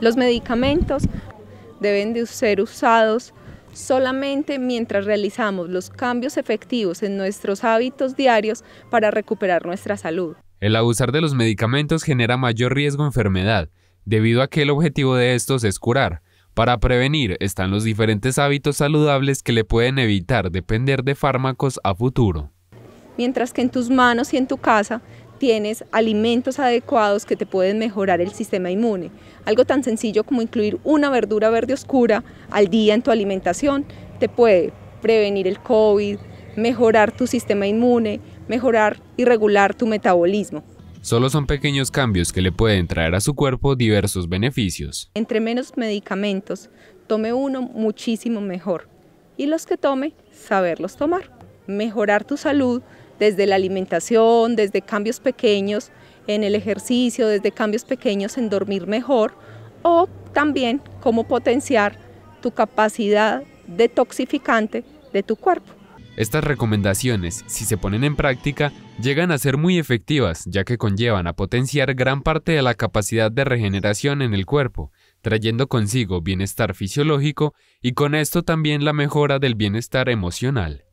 Los medicamentos deben de ser usados solamente mientras realizamos los cambios efectivos en nuestros hábitos diarios para recuperar nuestra salud. El abusar de los medicamentos genera mayor riesgo de enfermedad, debido a que el objetivo de estos es curar. Para prevenir están los diferentes hábitos saludables que le pueden evitar depender de fármacos a futuro. Mientras que en tus manos y en tu casa tienes alimentos adecuados que te pueden mejorar el sistema inmune. Algo tan sencillo como incluir una verdura verde oscura al día en tu alimentación te puede prevenir el COVID, mejorar tu sistema inmune, mejorar y regular tu metabolismo. Solo son pequeños cambios que le pueden traer a su cuerpo diversos beneficios. Entre menos medicamentos, tome uno muchísimo mejor. Y los que tome, saberlos tomar. Mejorar tu salud desde la alimentación, desde cambios pequeños en el ejercicio, desde cambios pequeños en dormir mejor o también cómo potenciar tu capacidad detoxificante de tu cuerpo. Estas recomendaciones, si se ponen en práctica, llegan a ser muy efectivas, ya que conllevan a potenciar gran parte de la capacidad de regeneración en el cuerpo, trayendo consigo bienestar fisiológico y con esto también la mejora del bienestar emocional.